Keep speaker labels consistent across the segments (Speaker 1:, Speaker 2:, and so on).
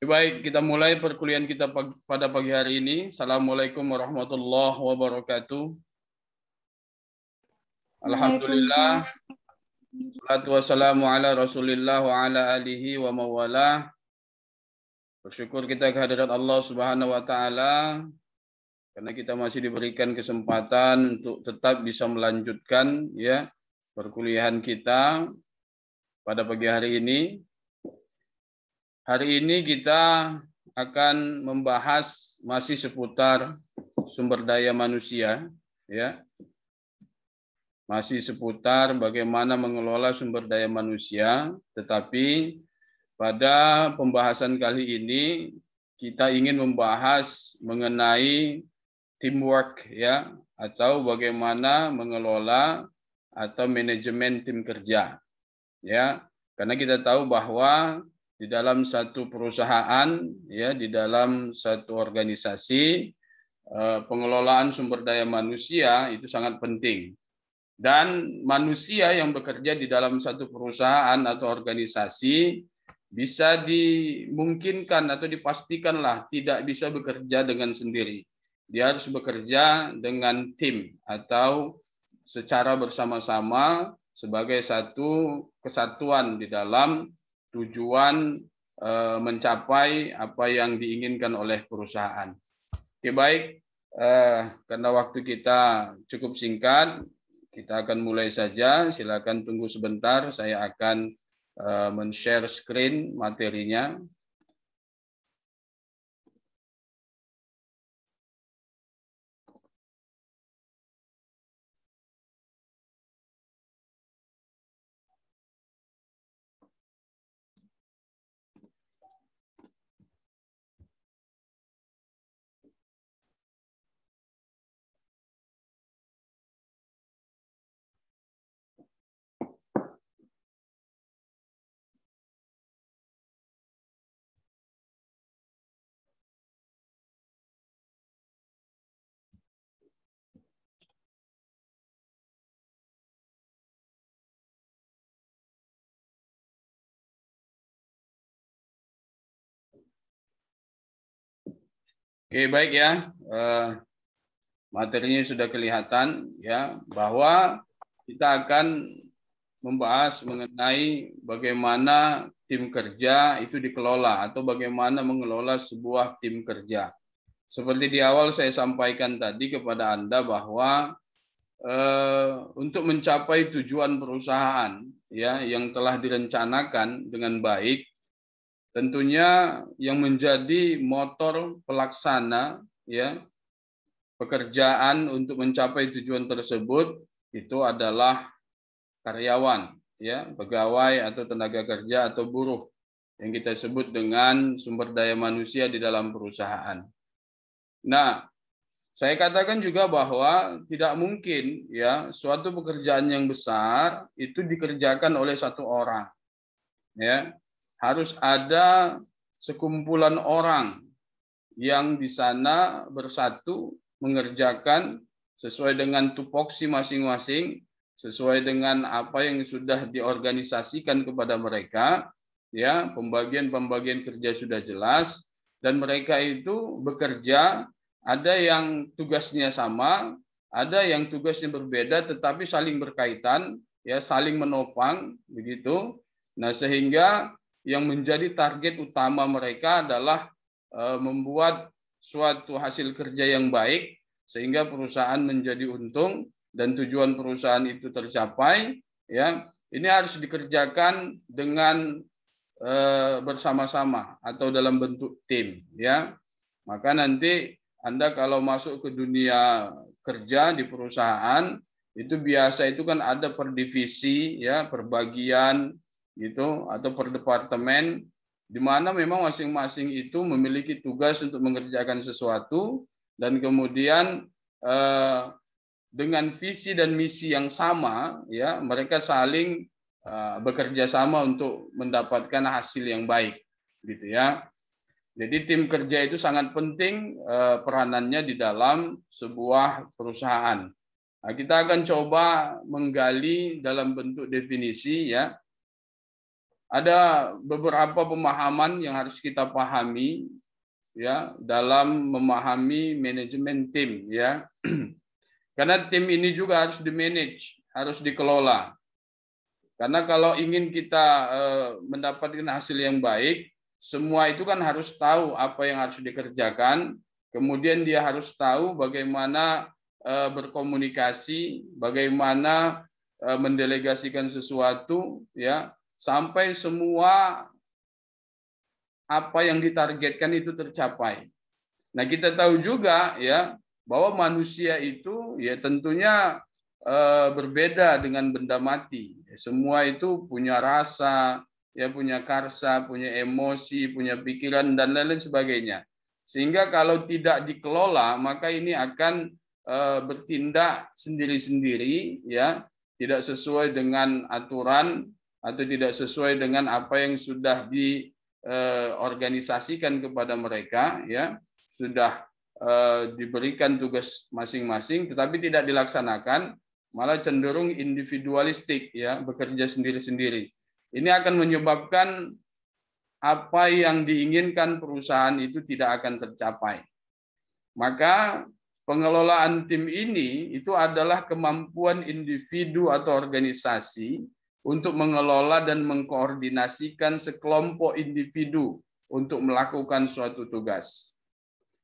Speaker 1: Baik, kita mulai perkuliahan kita pada pagi hari ini. Assalamualaikum warahmatullahi wabarakatuh. Alhamdulillah. Salatu wassalamu ala rasulillah wa ala alihi wa mawala. Bersyukur kita kehadirat Allah subhanahu wa ta'ala. Karena kita masih diberikan kesempatan untuk tetap bisa melanjutkan ya perkuliahan kita pada pagi hari ini Hari ini kita akan membahas masih seputar sumber daya manusia, ya. Masih seputar bagaimana mengelola sumber daya manusia, tetapi pada pembahasan kali ini kita ingin membahas mengenai teamwork ya atau bagaimana mengelola atau manajemen tim kerja. Ya, karena kita tahu bahwa di dalam satu perusahaan ya di dalam satu organisasi eh, pengelolaan sumber daya manusia itu sangat penting dan manusia yang bekerja di dalam satu perusahaan atau organisasi bisa dimungkinkan atau dipastikanlah tidak bisa bekerja dengan sendiri dia harus bekerja dengan tim atau secara bersama-sama sebagai satu kesatuan di dalam tujuan eh, mencapai apa yang diinginkan oleh perusahaan. Oke baik, eh, karena waktu kita cukup singkat, kita akan mulai saja. Silakan tunggu sebentar, saya akan eh, men-share screen materinya. Oke, baik ya. Eh, materinya sudah kelihatan ya bahwa kita akan membahas mengenai bagaimana tim kerja itu dikelola atau bagaimana mengelola sebuah tim kerja. Seperti di awal saya sampaikan tadi kepada Anda bahwa eh, untuk mencapai tujuan perusahaan ya yang telah direncanakan dengan baik Tentunya yang menjadi motor pelaksana ya pekerjaan untuk mencapai tujuan tersebut itu adalah karyawan ya, pegawai atau tenaga kerja atau buruh yang kita sebut dengan sumber daya manusia di dalam perusahaan. Nah, saya katakan juga bahwa tidak mungkin ya suatu pekerjaan yang besar itu dikerjakan oleh satu orang. Ya harus ada sekumpulan orang yang di sana bersatu mengerjakan sesuai dengan tupoksi masing-masing, sesuai dengan apa yang sudah diorganisasikan kepada mereka, ya, pembagian-pembagian kerja sudah jelas dan mereka itu bekerja ada yang tugasnya sama, ada yang tugasnya berbeda tetapi saling berkaitan, ya, saling menopang begitu. Nah, sehingga yang menjadi target utama mereka adalah eh, membuat suatu hasil kerja yang baik sehingga perusahaan menjadi untung dan tujuan perusahaan itu tercapai ya ini harus dikerjakan dengan eh, bersama-sama atau dalam bentuk tim ya maka nanti anda kalau masuk ke dunia kerja di perusahaan itu biasa itu kan ada per divisi ya perbagian gitu atau per departemen di mana memang masing-masing itu memiliki tugas untuk mengerjakan sesuatu dan kemudian eh, dengan visi dan misi yang sama ya mereka saling eh, bekerja sama untuk mendapatkan hasil yang baik gitu ya. Jadi tim kerja itu sangat penting eh, peranannya di dalam sebuah perusahaan. Nah, kita akan coba menggali dalam bentuk definisi ya ada beberapa pemahaman yang harus kita pahami ya dalam memahami manajemen tim ya. Karena tim ini juga harus di manage harus dikelola. Karena kalau ingin kita eh, mendapatkan hasil yang baik, semua itu kan harus tahu apa yang harus dikerjakan, kemudian dia harus tahu bagaimana eh, berkomunikasi, bagaimana eh, mendelegasikan sesuatu ya sampai semua apa yang ditargetkan itu tercapai. Nah, kita tahu juga ya bahwa manusia itu ya tentunya e, berbeda dengan benda mati. Semua itu punya rasa, ya punya karsa, punya emosi, punya pikiran dan lain-lain sebagainya. Sehingga kalau tidak dikelola, maka ini akan e, bertindak sendiri-sendiri ya, tidak sesuai dengan aturan atau tidak sesuai dengan apa yang sudah diorganisasikan eh, kepada mereka ya sudah eh, diberikan tugas masing-masing tetapi tidak dilaksanakan malah cenderung individualistik ya bekerja sendiri-sendiri ini akan menyebabkan apa yang diinginkan perusahaan itu tidak akan tercapai maka pengelolaan tim ini itu adalah kemampuan individu atau organisasi untuk mengelola dan mengkoordinasikan sekelompok individu untuk melakukan suatu tugas.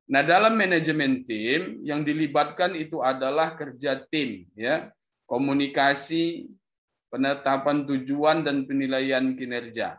Speaker 1: Nah, dalam manajemen tim yang dilibatkan itu adalah kerja tim, ya, komunikasi, penetapan tujuan dan penilaian kinerja.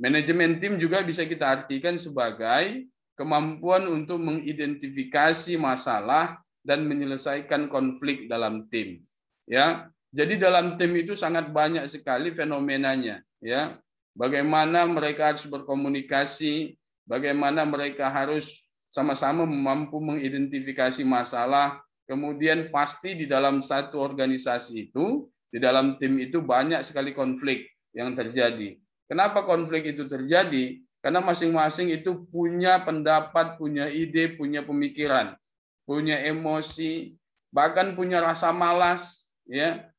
Speaker 1: Manajemen tim juga bisa kita artikan sebagai kemampuan untuk mengidentifikasi masalah dan menyelesaikan konflik dalam tim. Ya, jadi dalam tim itu sangat banyak sekali fenomenanya, ya. Bagaimana mereka harus berkomunikasi, bagaimana mereka harus sama-sama mampu mengidentifikasi masalah. Kemudian pasti di dalam satu organisasi itu, di dalam tim itu banyak sekali konflik yang terjadi. Kenapa konflik itu terjadi? Karena masing-masing itu punya pendapat, punya ide, punya pemikiran, punya emosi, bahkan punya rasa malas, ya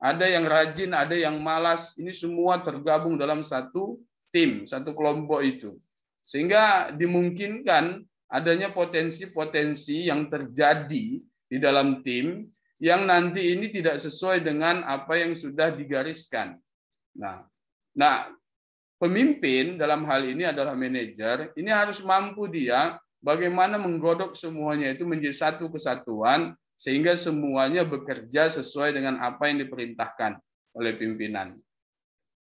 Speaker 1: ada yang rajin, ada yang malas. Ini semua tergabung dalam satu tim, satu kelompok itu. Sehingga dimungkinkan adanya potensi-potensi yang terjadi di dalam tim yang nanti ini tidak sesuai dengan apa yang sudah digariskan. Nah, nah pemimpin dalam hal ini adalah manajer, ini harus mampu dia bagaimana menggodok semuanya itu menjadi satu kesatuan sehingga semuanya bekerja sesuai dengan apa yang diperintahkan oleh pimpinan.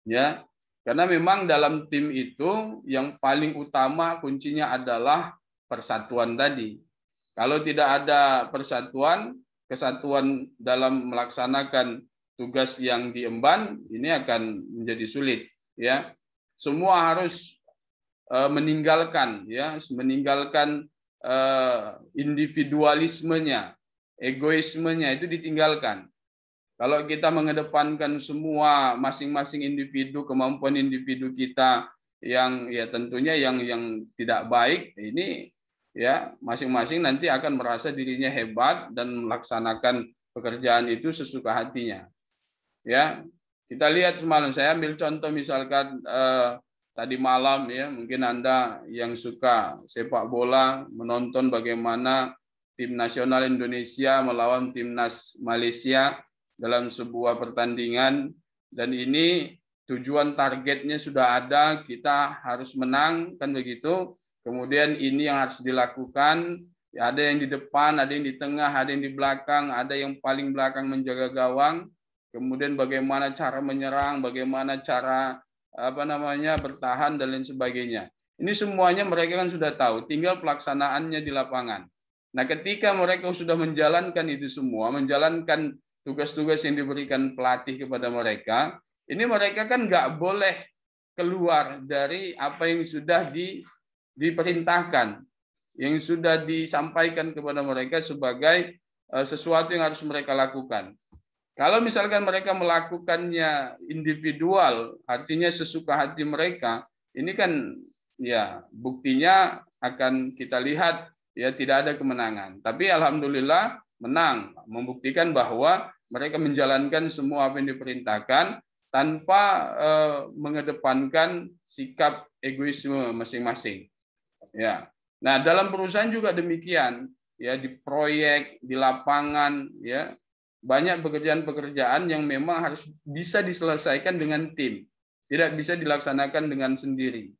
Speaker 1: Ya, karena memang dalam tim itu yang paling utama kuncinya adalah persatuan tadi. Kalau tidak ada persatuan, kesatuan dalam melaksanakan tugas yang diemban ini akan menjadi sulit ya. Semua harus e, meninggalkan ya, meninggalkan e, individualismenya egoismenya itu ditinggalkan. Kalau kita mengedepankan semua masing-masing individu kemampuan individu kita yang ya tentunya yang yang tidak baik ini ya masing-masing nanti akan merasa dirinya hebat dan melaksanakan pekerjaan itu sesuka hatinya. Ya, kita lihat semalam saya ambil contoh misalkan eh, tadi malam ya mungkin Anda yang suka sepak bola menonton bagaimana tim nasional Indonesia melawan timnas Malaysia dalam sebuah pertandingan dan ini tujuan targetnya sudah ada kita harus menang kan begitu kemudian ini yang harus dilakukan ada yang di depan ada yang di tengah ada yang di belakang ada yang paling belakang menjaga gawang kemudian bagaimana cara menyerang bagaimana cara apa namanya bertahan dan lain sebagainya ini semuanya mereka kan sudah tahu tinggal pelaksanaannya di lapangan Nah, ketika mereka sudah menjalankan itu semua, menjalankan tugas-tugas yang diberikan pelatih kepada mereka, ini mereka kan nggak boleh keluar dari apa yang sudah di, diperintahkan, yang sudah disampaikan kepada mereka sebagai eh, sesuatu yang harus mereka lakukan. Kalau misalkan mereka melakukannya individual, artinya sesuka hati mereka, ini kan ya buktinya akan kita lihat ya tidak ada kemenangan. Tapi alhamdulillah menang, membuktikan bahwa mereka menjalankan semua apa yang diperintahkan tanpa eh, mengedepankan sikap egoisme masing-masing. Ya. Nah, dalam perusahaan juga demikian, ya di proyek, di lapangan, ya banyak pekerjaan-pekerjaan yang memang harus bisa diselesaikan dengan tim, tidak bisa dilaksanakan dengan sendiri.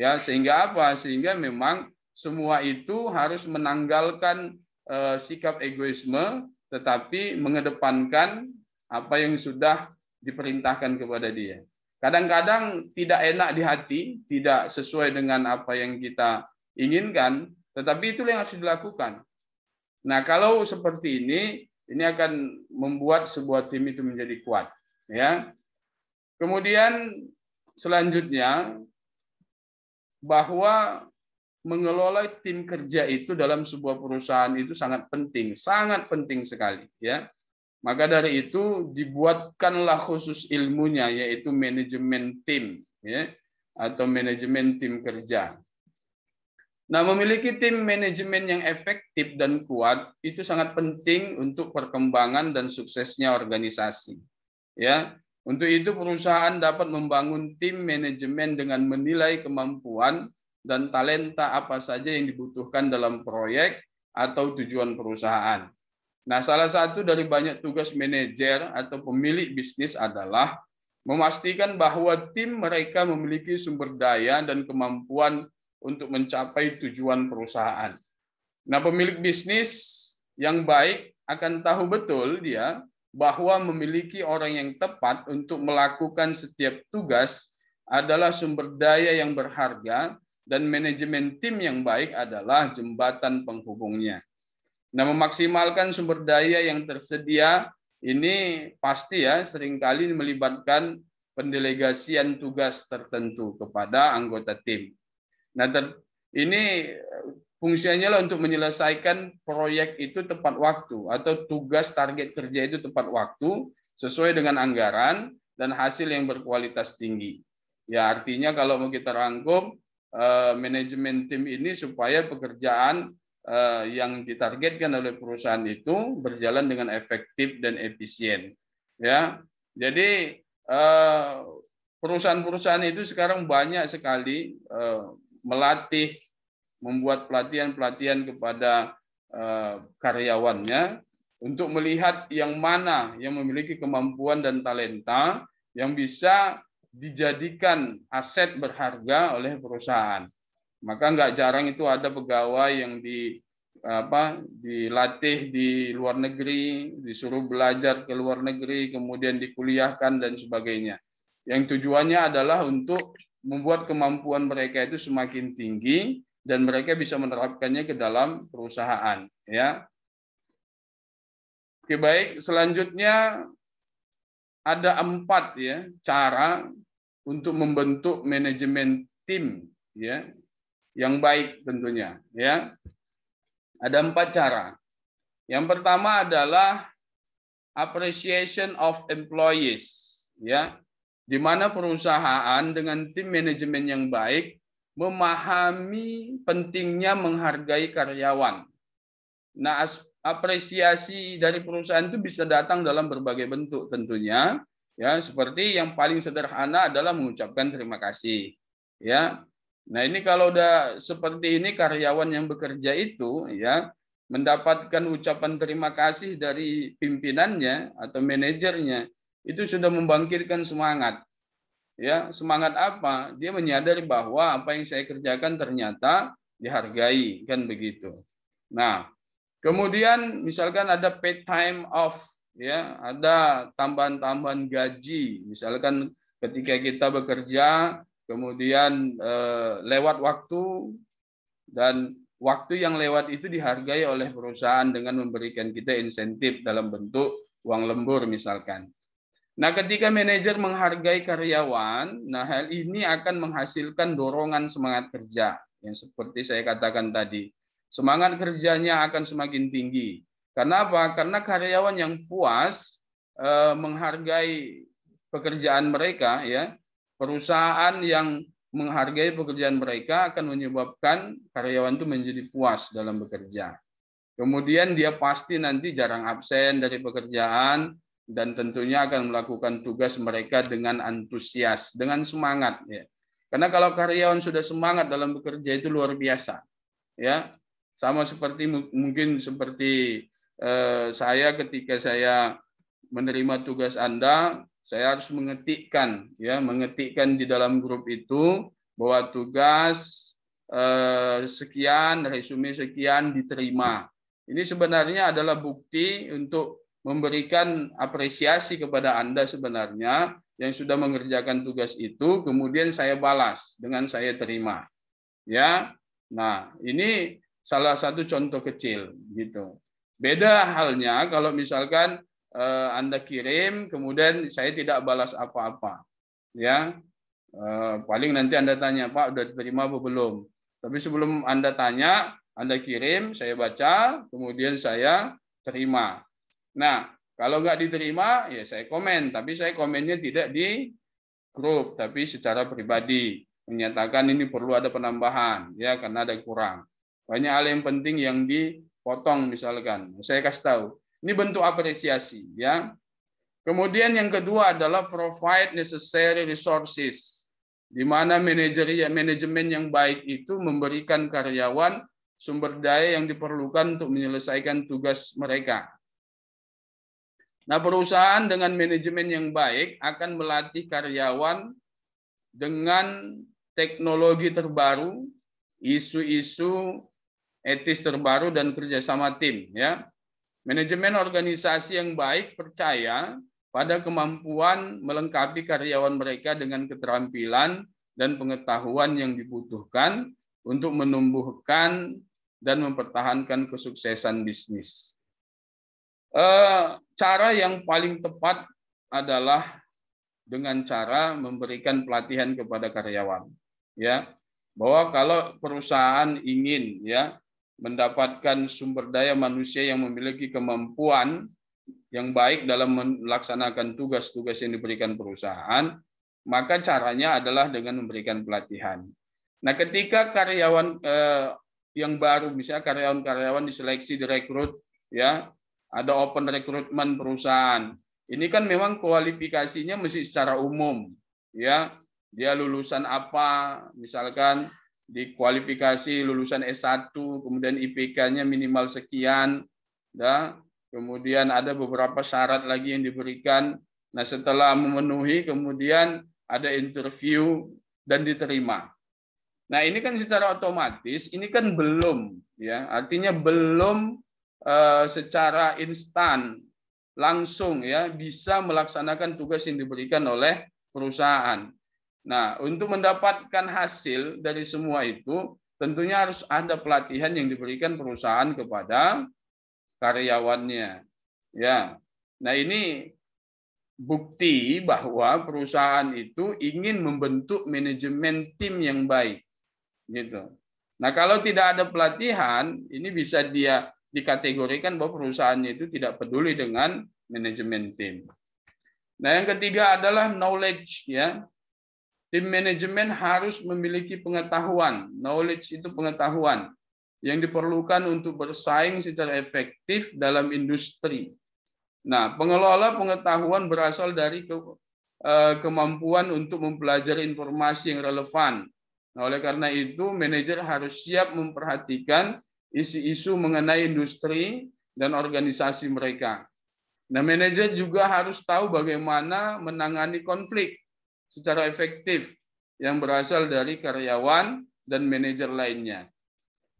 Speaker 1: Ya, sehingga apa? Sehingga memang semua itu harus menanggalkan eh, sikap egoisme tetapi mengedepankan apa yang sudah diperintahkan kepada dia. Kadang-kadang tidak enak di hati, tidak sesuai dengan apa yang kita inginkan, tetapi itu yang harus dilakukan. Nah, kalau seperti ini, ini akan membuat sebuah tim itu menjadi kuat, ya. Kemudian selanjutnya bahwa mengelola tim kerja itu dalam sebuah perusahaan itu sangat penting, sangat penting sekali ya. Maka dari itu dibuatkanlah khusus ilmunya yaitu manajemen tim ya atau manajemen tim kerja. Nah, memiliki tim manajemen yang efektif dan kuat itu sangat penting untuk perkembangan dan suksesnya organisasi. Ya, untuk itu perusahaan dapat membangun tim manajemen dengan menilai kemampuan dan talenta apa saja yang dibutuhkan dalam proyek atau tujuan perusahaan. Nah, salah satu dari banyak tugas manajer atau pemilik bisnis adalah memastikan bahwa tim mereka memiliki sumber daya dan kemampuan untuk mencapai tujuan perusahaan. Nah, pemilik bisnis yang baik akan tahu betul dia bahwa memiliki orang yang tepat untuk melakukan setiap tugas adalah sumber daya yang berharga dan manajemen tim yang baik adalah jembatan penghubungnya. Nah, memaksimalkan sumber daya yang tersedia ini pasti ya seringkali melibatkan pendelegasian tugas tertentu kepada anggota tim. Nah, ter, ini fungsinya lah untuk menyelesaikan proyek itu tepat waktu atau tugas target kerja itu tepat waktu sesuai dengan anggaran dan hasil yang berkualitas tinggi. Ya, artinya kalau mau kita rangkum, Eh, manajemen tim ini supaya pekerjaan eh, yang ditargetkan oleh perusahaan itu berjalan dengan efektif dan efisien. Ya, jadi eh, perusahaan-perusahaan itu sekarang banyak sekali melatih, membuat pelatihan-pelatihan kepada karyawannya untuk melihat yang mana yang memiliki kemampuan dan talenta yang bisa dijadikan aset berharga oleh perusahaan. Maka nggak jarang itu ada pegawai yang di apa dilatih di luar negeri, disuruh belajar ke luar negeri, kemudian dikuliahkan dan sebagainya. Yang tujuannya adalah untuk membuat kemampuan mereka itu semakin tinggi dan mereka bisa menerapkannya ke dalam perusahaan, ya. Oke baik, selanjutnya ada empat ya cara untuk membentuk manajemen tim ya yang baik tentunya ya ada empat cara yang pertama adalah appreciation of employees ya di mana perusahaan dengan tim manajemen yang baik memahami pentingnya menghargai karyawan nah apresiasi dari perusahaan itu bisa datang dalam berbagai bentuk tentunya Ya, seperti yang paling sederhana adalah mengucapkan terima kasih. Ya. Nah, ini kalau udah seperti ini karyawan yang bekerja itu ya mendapatkan ucapan terima kasih dari pimpinannya atau manajernya itu sudah membangkitkan semangat. Ya, semangat apa? Dia menyadari bahwa apa yang saya kerjakan ternyata dihargai, kan begitu. Nah, kemudian misalkan ada paid time off ya ada tambahan-tambahan gaji misalkan ketika kita bekerja kemudian eh, lewat waktu dan waktu yang lewat itu dihargai oleh perusahaan dengan memberikan kita insentif dalam bentuk uang lembur misalkan. Nah, ketika manajer menghargai karyawan, nah hal ini akan menghasilkan dorongan semangat kerja yang seperti saya katakan tadi. Semangat kerjanya akan semakin tinggi. Karena apa? Karena karyawan yang puas eh, menghargai pekerjaan mereka, ya perusahaan yang menghargai pekerjaan mereka akan menyebabkan karyawan itu menjadi puas dalam bekerja. Kemudian dia pasti nanti jarang absen dari pekerjaan dan tentunya akan melakukan tugas mereka dengan antusias, dengan semangat. Ya. Karena kalau karyawan sudah semangat dalam bekerja itu luar biasa. Ya, sama seperti mungkin seperti Eh, saya ketika saya menerima tugas Anda, saya harus mengetikkan ya, mengetikkan di dalam grup itu bahwa tugas eh, sekian, resume sekian diterima. Ini sebenarnya adalah bukti untuk memberikan apresiasi kepada Anda sebenarnya yang sudah mengerjakan tugas itu, kemudian saya balas dengan saya terima. Ya. Nah, ini salah satu contoh kecil gitu. Beda halnya kalau misalkan eh, Anda kirim kemudian saya tidak balas apa-apa. Ya. Eh, paling nanti Anda tanya, "Pak, sudah diterima apa belum?" Tapi sebelum Anda tanya, Anda kirim, saya baca, kemudian saya terima. Nah, kalau nggak diterima, ya saya komen. Tapi saya komennya tidak di grup, tapi secara pribadi. Menyatakan ini perlu ada penambahan, ya karena ada kurang. Banyak hal yang penting yang di potong misalkan. Saya kasih tahu. Ini bentuk apresiasi ya. Kemudian yang kedua adalah provide necessary resources di mana manajer manajemen yang baik itu memberikan karyawan sumber daya yang diperlukan untuk menyelesaikan tugas mereka. Nah, perusahaan dengan manajemen yang baik akan melatih karyawan dengan teknologi terbaru, isu-isu etis terbaru dan kerjasama tim. Ya, manajemen organisasi yang baik percaya pada kemampuan melengkapi karyawan mereka dengan keterampilan dan pengetahuan yang dibutuhkan untuk menumbuhkan dan mempertahankan kesuksesan bisnis. Eh, cara yang paling tepat adalah dengan cara memberikan pelatihan kepada karyawan, ya, bahwa kalau perusahaan ingin ya mendapatkan sumber daya manusia yang memiliki kemampuan yang baik dalam melaksanakan tugas-tugas yang diberikan perusahaan, maka caranya adalah dengan memberikan pelatihan. Nah, ketika karyawan eh, yang baru, misalnya karyawan-karyawan diseleksi, direkrut, ya, ada open recruitment perusahaan. Ini kan memang kualifikasinya mesti secara umum, ya. Dia lulusan apa, misalkan di kualifikasi lulusan S1, kemudian IPK-nya minimal sekian, ya. kemudian ada beberapa syarat lagi yang diberikan. Nah setelah memenuhi, kemudian ada interview dan diterima. Nah ini kan secara otomatis, ini kan belum, ya artinya belum uh, secara instan langsung ya bisa melaksanakan tugas yang diberikan oleh perusahaan. Nah, untuk mendapatkan hasil dari semua itu, tentunya harus ada pelatihan yang diberikan perusahaan kepada karyawannya. Ya. Nah, ini bukti bahwa perusahaan itu ingin membentuk manajemen tim yang baik. Gitu. Nah, kalau tidak ada pelatihan, ini bisa dia dikategorikan bahwa perusahaannya itu tidak peduli dengan manajemen tim. Nah, yang ketiga adalah knowledge ya tim manajemen harus memiliki pengetahuan. Knowledge itu pengetahuan yang diperlukan untuk bersaing secara efektif dalam industri. Nah, pengelola pengetahuan berasal dari ke, eh, kemampuan untuk mempelajari informasi yang relevan. Nah, oleh karena itu, manajer harus siap memperhatikan isu isu mengenai industri dan organisasi mereka. Nah, manajer juga harus tahu bagaimana menangani konflik secara efektif yang berasal dari karyawan dan manajer lainnya.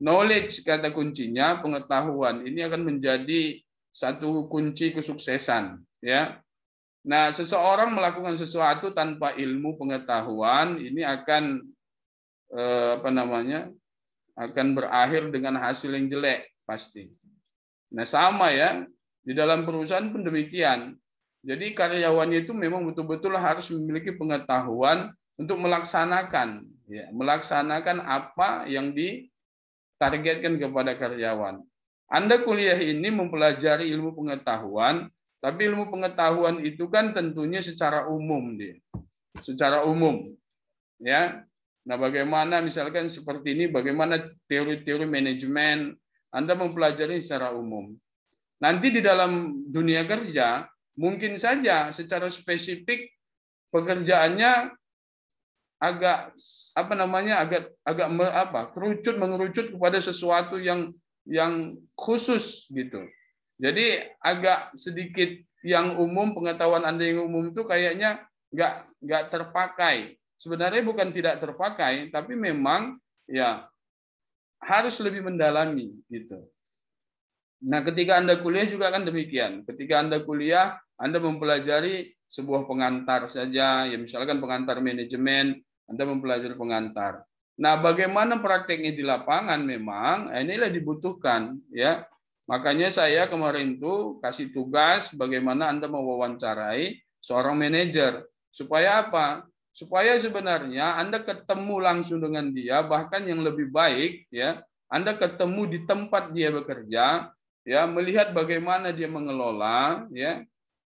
Speaker 1: Knowledge kata kuncinya pengetahuan ini akan menjadi satu kunci kesuksesan ya. Nah, seseorang melakukan sesuatu tanpa ilmu pengetahuan ini akan eh, apa namanya? akan berakhir dengan hasil yang jelek pasti. Nah, sama ya. Di dalam perusahaan pun demikian. Jadi karyawannya itu memang betul-betul harus memiliki pengetahuan untuk melaksanakan, ya, melaksanakan apa yang ditargetkan kepada karyawan. Anda kuliah ini mempelajari ilmu pengetahuan, tapi ilmu pengetahuan itu kan tentunya secara umum dia, secara umum, ya. Nah, bagaimana misalkan seperti ini, bagaimana teori-teori manajemen, Anda mempelajari secara umum. Nanti di dalam dunia kerja, Mungkin saja secara spesifik pekerjaannya agak apa namanya agak agak me, apa kerucut mengerucut kepada sesuatu yang yang khusus gitu. Jadi agak sedikit yang umum pengetahuan Anda yang umum itu kayaknya nggak nggak terpakai. Sebenarnya bukan tidak terpakai, tapi memang ya harus lebih mendalami gitu. Nah, ketika Anda kuliah juga kan demikian. Ketika Anda kuliah, Anda mempelajari sebuah pengantar saja, ya misalkan pengantar manajemen, Anda mempelajari pengantar. Nah, bagaimana prakteknya di lapangan memang eh, inilah dibutuhkan, ya. Makanya saya kemarin itu kasih tugas bagaimana Anda mewawancarai seorang manajer. Supaya apa? Supaya sebenarnya Anda ketemu langsung dengan dia, bahkan yang lebih baik ya, Anda ketemu di tempat dia bekerja, ya melihat bagaimana dia mengelola ya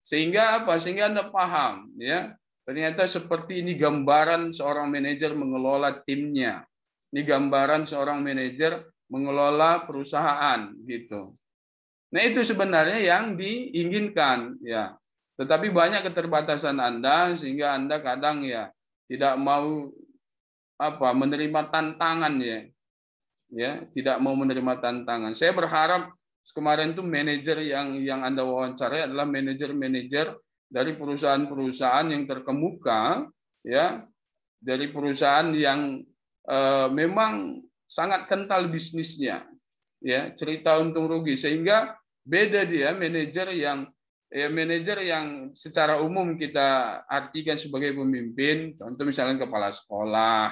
Speaker 1: sehingga apa sehingga anda paham ya ternyata seperti ini gambaran seorang manajer mengelola timnya ini gambaran seorang manajer mengelola perusahaan gitu nah itu sebenarnya yang diinginkan ya tetapi banyak keterbatasan anda sehingga anda kadang ya tidak mau apa menerima tantangan ya ya tidak mau menerima tantangan saya berharap kemarin tuh manajer yang yang Anda wawancarai adalah manajer-manajer dari perusahaan-perusahaan yang terkemuka ya dari perusahaan yang eh, memang sangat kental bisnisnya ya cerita untung rugi sehingga beda dia manajer yang ya manajer yang secara umum kita artikan sebagai pemimpin contoh misalnya kepala sekolah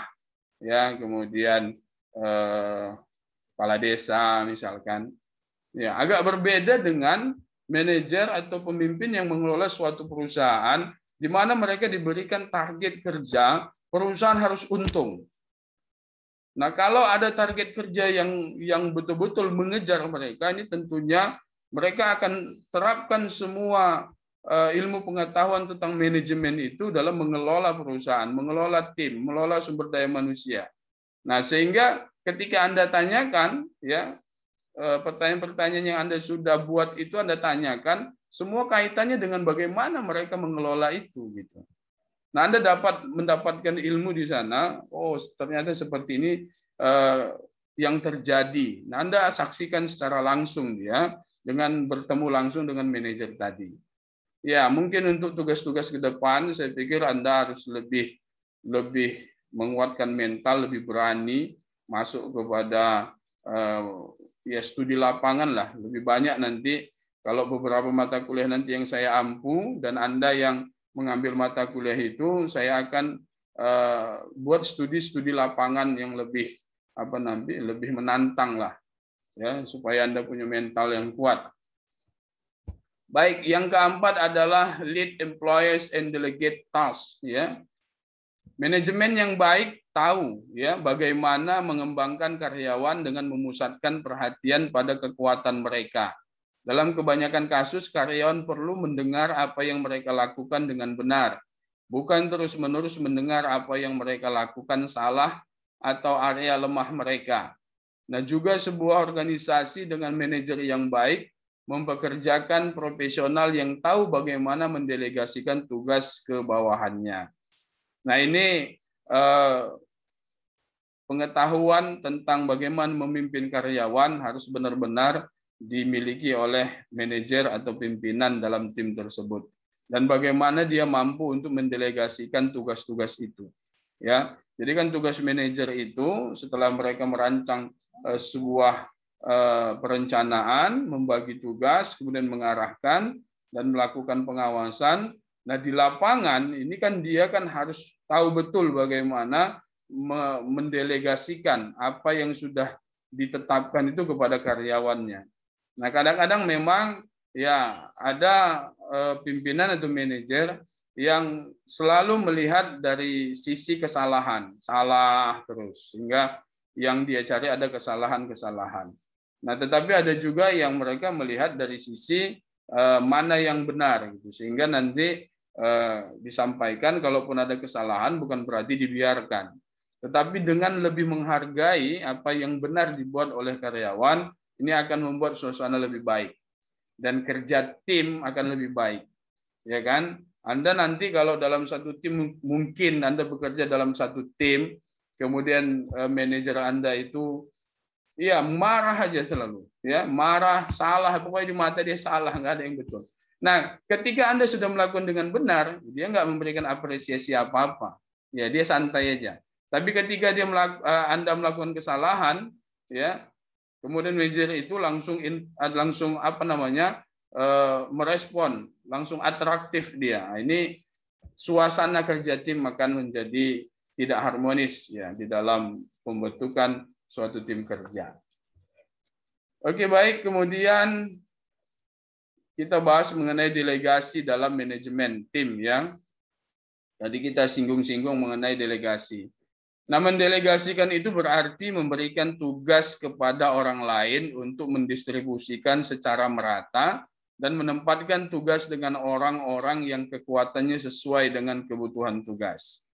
Speaker 1: ya kemudian eh, kepala desa misalkan Ya, agak berbeda dengan manajer atau pemimpin yang mengelola suatu perusahaan di mana mereka diberikan target kerja, perusahaan harus untung. Nah, kalau ada target kerja yang yang betul-betul mengejar mereka, ini tentunya mereka akan terapkan semua eh, ilmu pengetahuan tentang manajemen itu dalam mengelola perusahaan, mengelola tim, mengelola sumber daya manusia. Nah, sehingga ketika Anda tanyakan ya Eh, pertanyaan-pertanyaan yang Anda sudah buat itu Anda tanyakan, semua kaitannya dengan bagaimana mereka mengelola itu gitu. Nah, Anda dapat mendapatkan ilmu di sana, oh ternyata seperti ini eh, yang terjadi. Nah, Anda saksikan secara langsung ya dengan bertemu langsung dengan manajer tadi. Ya, mungkin untuk tugas-tugas ke depan saya pikir Anda harus lebih lebih menguatkan mental, lebih berani masuk kepada Eh, ya studi lapangan lah lebih banyak nanti kalau beberapa mata kuliah nanti yang saya ampu dan anda yang mengambil mata kuliah itu saya akan eh, buat studi-studi lapangan yang lebih apa nanti lebih menantang lah ya supaya anda punya mental yang kuat baik yang keempat adalah lead employers and delegate tasks ya manajemen yang baik tahu ya bagaimana mengembangkan karyawan dengan memusatkan perhatian pada kekuatan mereka. Dalam kebanyakan kasus karyawan perlu mendengar apa yang mereka lakukan dengan benar, bukan terus-menerus mendengar apa yang mereka lakukan salah atau area lemah mereka. Nah, juga sebuah organisasi dengan manajer yang baik mempekerjakan profesional yang tahu bagaimana mendelegasikan tugas ke bawahannya. Nah, ini eh, pengetahuan tentang bagaimana memimpin karyawan harus benar-benar dimiliki oleh manajer atau pimpinan dalam tim tersebut dan bagaimana dia mampu untuk mendelegasikan tugas-tugas itu ya jadi kan tugas manajer itu setelah mereka merancang uh, sebuah uh, perencanaan membagi tugas kemudian mengarahkan dan melakukan pengawasan nah di lapangan ini kan dia kan harus tahu betul bagaimana mendelegasikan apa yang sudah ditetapkan itu kepada karyawannya. Nah, kadang-kadang memang ya ada eh, pimpinan atau manajer yang selalu melihat dari sisi kesalahan, salah terus sehingga yang dia cari ada kesalahan-kesalahan. Nah, tetapi ada juga yang mereka melihat dari sisi eh, mana yang benar gitu sehingga nanti eh, disampaikan kalaupun ada kesalahan bukan berarti dibiarkan. Tetapi dengan lebih menghargai apa yang benar dibuat oleh karyawan, ini akan membuat suasana lebih baik dan kerja tim akan lebih baik. Ya kan? Anda nanti kalau dalam satu tim mungkin Anda bekerja dalam satu tim, kemudian eh, manajer Anda itu ya marah aja selalu, ya marah, salah, pokoknya di mata dia salah, nggak ada yang betul. Nah, ketika Anda sudah melakukan dengan benar, dia nggak memberikan apresiasi apa-apa. Ya, dia santai aja. Tapi ketika dia melaku, eh, Anda melakukan kesalahan, ya, kemudian manajer itu langsung in, eh, langsung apa namanya eh, merespon, langsung atraktif dia. Nah, ini suasana kerja tim akan menjadi tidak harmonis ya di dalam pembentukan suatu tim kerja. Oke baik, kemudian kita bahas mengenai delegasi dalam manajemen tim yang tadi kita singgung-singgung mengenai delegasi. Nah, mendelegasikan itu berarti memberikan tugas kepada orang lain untuk mendistribusikan secara merata dan menempatkan tugas dengan orang-orang yang kekuatannya sesuai dengan kebutuhan tugas.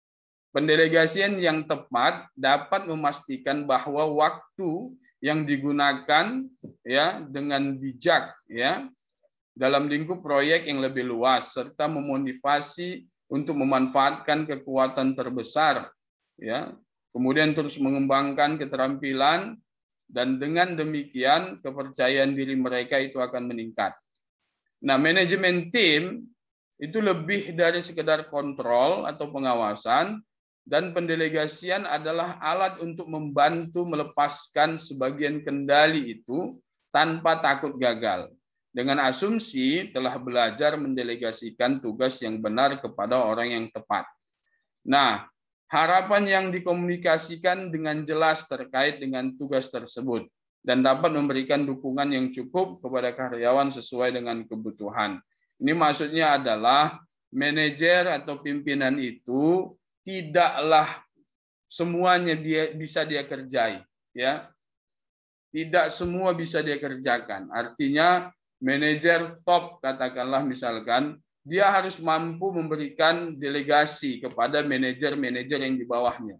Speaker 1: Pendelegasian yang tepat dapat memastikan bahwa waktu yang digunakan ya dengan bijak ya dalam lingkup proyek yang lebih luas serta memotivasi untuk memanfaatkan kekuatan terbesar ya kemudian terus mengembangkan keterampilan dan dengan demikian kepercayaan diri mereka itu akan meningkat. Nah, manajemen tim itu lebih dari sekedar kontrol atau pengawasan dan pendelegasian adalah alat untuk membantu melepaskan sebagian kendali itu tanpa takut gagal dengan asumsi telah belajar mendelegasikan tugas yang benar kepada orang yang tepat. Nah, harapan yang dikomunikasikan dengan jelas terkait dengan tugas tersebut dan dapat memberikan dukungan yang cukup kepada karyawan sesuai dengan kebutuhan. Ini maksudnya adalah manajer atau pimpinan itu tidaklah semuanya dia, bisa dia kerjai, ya. Tidak semua bisa dia kerjakan. Artinya manajer top katakanlah misalkan dia harus mampu memberikan delegasi kepada manajer-manajer yang di bawahnya.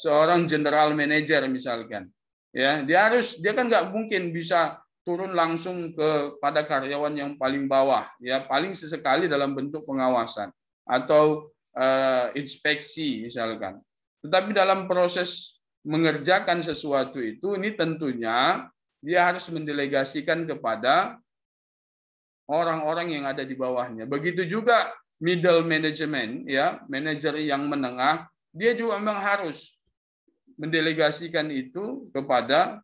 Speaker 1: Seorang general manager misalkan, ya dia harus dia kan nggak mungkin bisa turun langsung kepada karyawan yang paling bawah, ya paling sesekali dalam bentuk pengawasan atau uh, inspeksi misalkan. Tetapi dalam proses mengerjakan sesuatu itu ini tentunya dia harus mendelegasikan kepada orang-orang yang ada di bawahnya. Begitu juga middle management, ya, manajer yang menengah, dia juga memang harus mendelegasikan itu kepada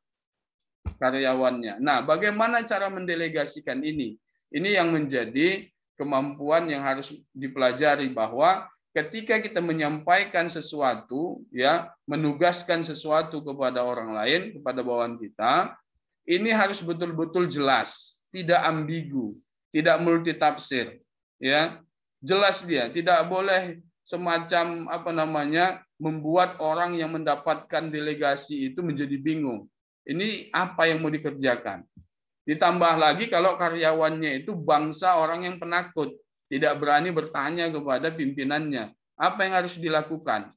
Speaker 1: karyawannya. Nah, bagaimana cara mendelegasikan ini? Ini yang menjadi kemampuan yang harus dipelajari bahwa ketika kita menyampaikan sesuatu, ya, menugaskan sesuatu kepada orang lain, kepada bawahan kita, ini harus betul-betul jelas, tidak ambigu tidak multi tafsir, ya. Jelas dia, tidak boleh semacam apa namanya membuat orang yang mendapatkan delegasi itu menjadi bingung. Ini apa yang mau dikerjakan? Ditambah lagi kalau karyawannya itu bangsa orang yang penakut, tidak berani bertanya kepada pimpinannya, apa yang harus dilakukan?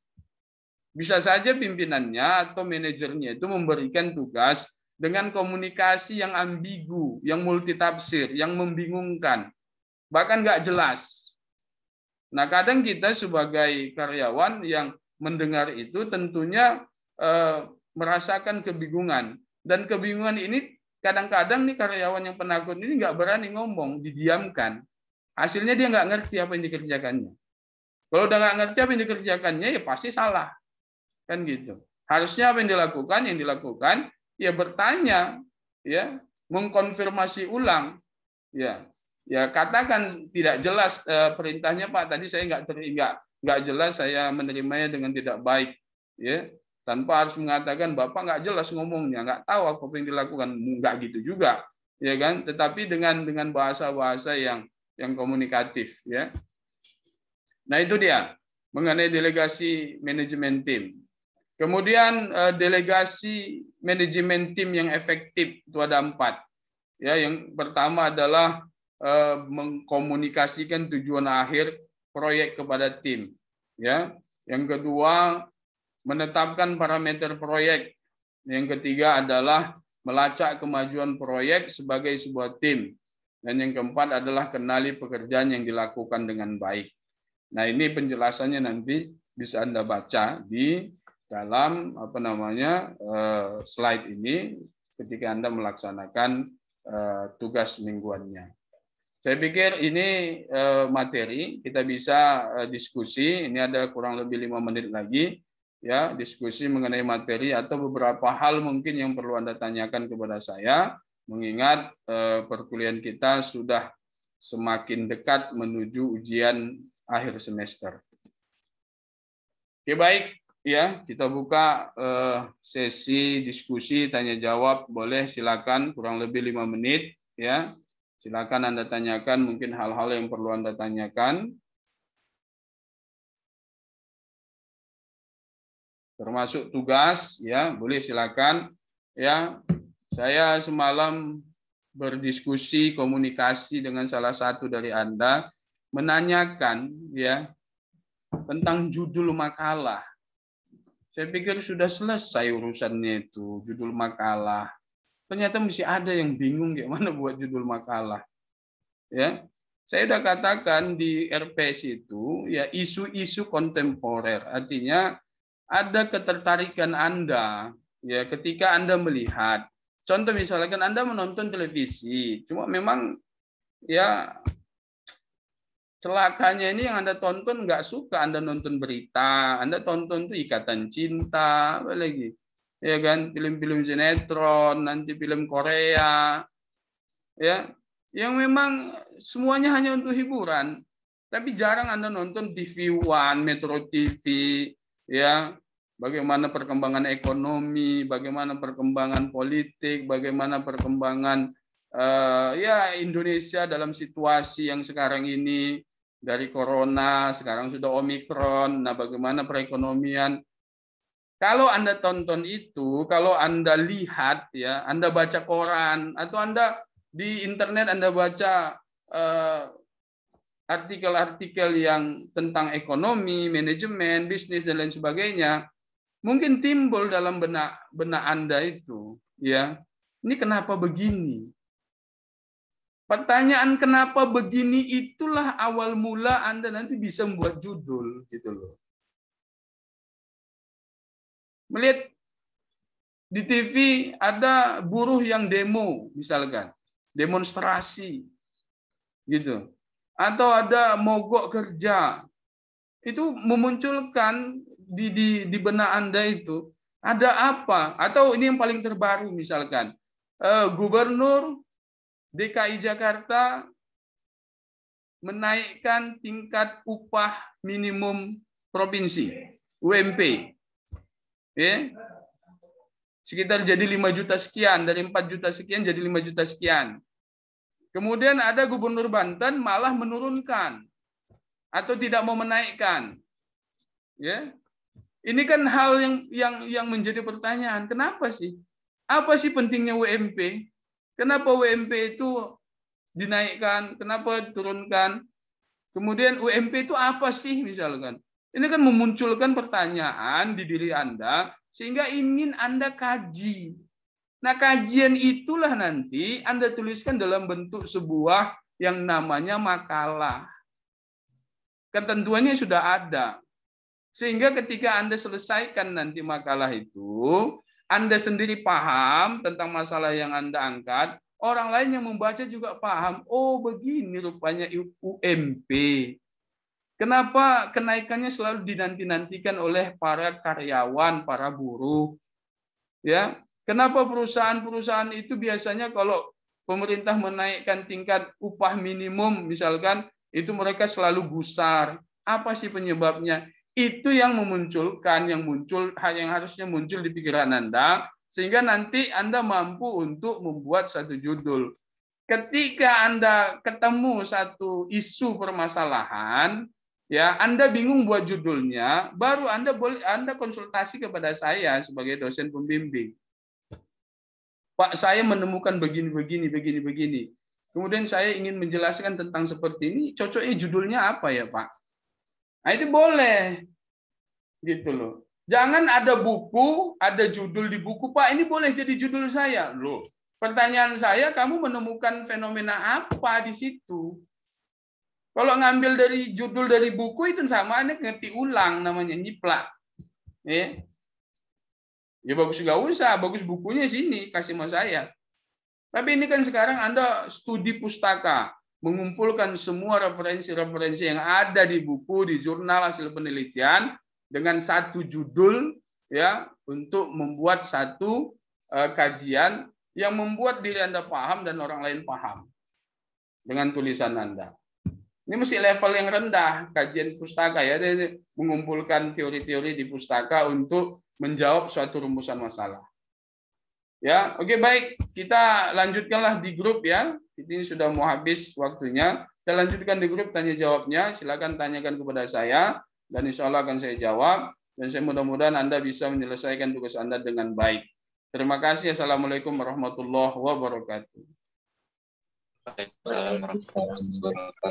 Speaker 1: Bisa saja pimpinannya atau manajernya itu memberikan tugas dengan komunikasi yang ambigu, yang multitafsir, yang membingungkan, bahkan nggak jelas. Nah, kadang kita sebagai karyawan yang mendengar itu tentunya eh, merasakan kebingungan dan kebingungan ini kadang-kadang nih karyawan yang penakut ini nggak berani ngomong, didiamkan. Hasilnya dia nggak ngerti apa yang dikerjakannya. Kalau udah nggak ngerti apa yang dikerjakannya, ya pasti salah. Kan gitu. Harusnya apa yang dilakukan? Yang dilakukan ya bertanya, ya mengkonfirmasi ulang, ya ya katakan tidak jelas eh, perintahnya Pak tadi saya nggak teringat nggak jelas saya menerimanya dengan tidak baik, ya tanpa harus mengatakan bapak nggak jelas ngomongnya nggak tahu apa yang dilakukan nggak gitu juga ya kan tetapi dengan dengan bahasa-bahasa yang yang komunikatif ya nah itu dia mengenai delegasi manajemen tim Kemudian eh, delegasi manajemen tim yang efektif itu ada empat. Ya, yang pertama adalah eh, mengkomunikasikan tujuan akhir proyek kepada tim. Ya, yang kedua menetapkan parameter proyek. Yang ketiga adalah melacak kemajuan proyek sebagai sebuah tim. Dan yang keempat adalah kenali pekerjaan yang dilakukan dengan baik. Nah, ini penjelasannya nanti bisa Anda baca di dalam apa namanya eh, slide ini ketika Anda melaksanakan eh, tugas mingguannya. Saya pikir ini eh, materi kita bisa diskusi. Ini ada kurang lebih lima menit lagi ya diskusi mengenai materi atau beberapa hal mungkin yang perlu anda tanyakan kepada saya mengingat perkuliahan kita sudah semakin dekat menuju ujian akhir semester. Oke baik, Ya, kita buka eh, sesi diskusi tanya jawab. Boleh silakan kurang lebih lima menit ya. Silakan Anda tanyakan mungkin hal-hal yang perlu Anda tanyakan. Termasuk tugas ya, boleh silakan ya. Saya semalam berdiskusi komunikasi dengan salah satu dari Anda menanyakan ya tentang judul makalah saya pikir sudah selesai urusannya itu, judul makalah. Ternyata masih ada yang bingung gimana buat judul makalah. Ya, saya sudah katakan di RPS itu ya isu-isu kontemporer. Artinya ada ketertarikan Anda ya ketika Anda melihat. Contoh misalkan Anda menonton televisi, cuma memang ya celakanya ini yang Anda tonton nggak suka Anda nonton berita, Anda tonton tuh ikatan cinta, apa lagi? Ya kan, film-film sinetron, nanti film Korea. Ya, yang memang semuanya hanya untuk hiburan. Tapi jarang Anda nonton TV One, Metro TV, ya. Bagaimana perkembangan ekonomi, bagaimana perkembangan politik, bagaimana perkembangan uh, ya Indonesia dalam situasi yang sekarang ini dari corona, sekarang sudah omikron, nah bagaimana perekonomian. Kalau Anda tonton itu, kalau Anda lihat ya, Anda baca koran atau Anda di internet Anda baca eh, artikel-artikel yang tentang ekonomi, manajemen, bisnis dan lain sebagainya, mungkin timbul dalam benak benak Anda itu, ya. Ini kenapa begini? Pertanyaan kenapa begini itulah awal mula Anda nanti bisa membuat judul gitu loh. Melihat di TV ada buruh yang demo misalkan, demonstrasi gitu. Atau ada mogok kerja. Itu memunculkan di di di benak Anda itu ada apa? Atau ini yang paling terbaru misalkan, eh, gubernur DKI Jakarta menaikkan tingkat upah minimum provinsi UMP. Ya. Sekitar jadi 5 juta sekian dari 4 juta sekian jadi 5 juta sekian. Kemudian ada gubernur Banten malah menurunkan atau tidak mau menaikkan. Ya. Ini kan hal yang yang yang menjadi pertanyaan, kenapa sih? Apa sih pentingnya UMP? Kenapa UMP itu dinaikkan? Kenapa turunkan? Kemudian UMP itu apa sih misalkan? Ini kan memunculkan pertanyaan di diri Anda sehingga ingin Anda kaji. Nah, kajian itulah nanti Anda tuliskan dalam bentuk sebuah yang namanya makalah. Ketentuannya sudah ada. Sehingga ketika Anda selesaikan nanti makalah itu, anda sendiri paham tentang masalah yang Anda angkat, orang lain yang membaca juga paham. Oh, begini rupanya UMP. Kenapa kenaikannya selalu dinanti-nantikan oleh para karyawan, para buruh? Ya, kenapa perusahaan-perusahaan itu biasanya kalau pemerintah menaikkan tingkat upah minimum misalkan itu mereka selalu gusar. Apa sih penyebabnya? itu yang memunculkan yang muncul yang harusnya muncul di pikiran Anda sehingga nanti Anda mampu untuk membuat satu judul. Ketika Anda ketemu satu isu permasalahan, ya Anda bingung buat judulnya, baru Anda boleh Anda konsultasi kepada saya sebagai dosen pembimbing. Pak, saya menemukan begini begini begini begini. Kemudian saya ingin menjelaskan tentang seperti ini, cocoknya judulnya apa ya, Pak? Nah, itu boleh. Gitu loh. Jangan ada buku, ada judul di buku, Pak, ini boleh jadi judul saya. Loh, pertanyaan saya, kamu menemukan fenomena apa di situ? Kalau ngambil dari judul dari buku itu sama ini ngerti ulang namanya nyiplak. Ya. Ya bagus juga usah, bagus bukunya sini kasih sama saya. Tapi ini kan sekarang Anda studi pustaka mengumpulkan semua referensi-referensi yang ada di buku, di jurnal hasil penelitian dengan satu judul ya untuk membuat satu uh, kajian yang membuat diri Anda paham dan orang lain paham dengan tulisan Anda. Ini mesti level yang rendah kajian pustaka ya, Jadi, mengumpulkan teori-teori di pustaka untuk menjawab suatu rumusan masalah. Ya, oke okay, baik, kita lanjutkanlah di grup ya ini sudah mau habis waktunya. Saya lanjutkan di grup tanya jawabnya. Silakan tanyakan kepada saya dan insya Allah akan saya jawab. Dan saya mudah-mudahan Anda bisa menyelesaikan tugas Anda dengan baik. Terima kasih. Assalamualaikum warahmatullahi wabarakatuh. warahmatullahi wabarakatuh.